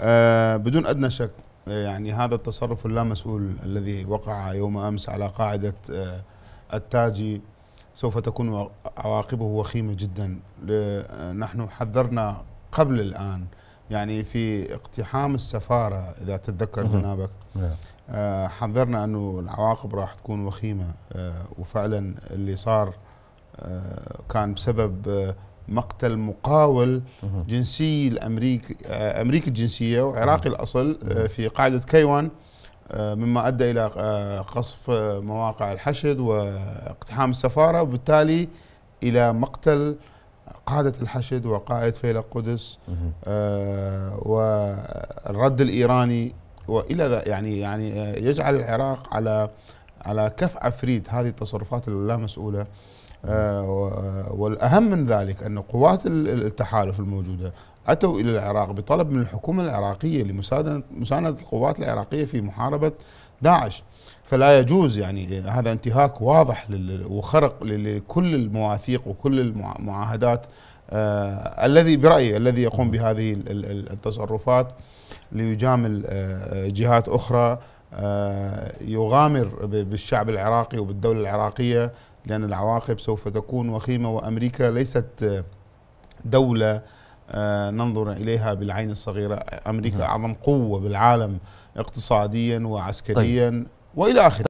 آه، بدون أدنى شك آه، يعني هذا التصرف اللامسؤول الذي وقع يوم أمس على قاعدة آه، التاجي سوف تكون عواقبه وخيمة جدا نحن حذرنا قبل الآن يعني في اقتحام السفارة إذا تتذكر جنابك نعم. حذرنا أنه العواقب راح تكون وخيمة وفعلا اللي صار كان بسبب مقتل مقاول جنسي الامريكي آه، امريكي الجنسيه وعراقي الاصل آه، في قاعده كيوان آه، مما ادى الى قصف مواقع الحشد واقتحام السفاره وبالتالي الى مقتل قادة الحشد وقائد فيلق قدس والرد الإيراني والى يعني يعني يجعل العراق على على كف عفريت هذه التصرفات اللامسؤوله آه، والأهم من ذلك أن قوات التحالف الموجودة أتوا إلى العراق بطلب من الحكومة العراقية لمساندة مساندة القوات العراقية في محاربة داعش فلا يجوز يعني آه، هذا انتهاك واضح وخرق لكل المواثيق وكل المعاهدات آه الذي برأيي الذي يقوم بهذه التصرفات ليجامل آه جهات أخرى آه يغامر بالشعب العراقي وبالدولة العراقية لأن العواقب سوف تكون وخيمة وأمريكا ليست دولة آه، ننظر إليها بالعين الصغيرة أمريكا نعم. أعظم قوة بالعالم اقتصاديا وعسكريا طيب. وإلى آخره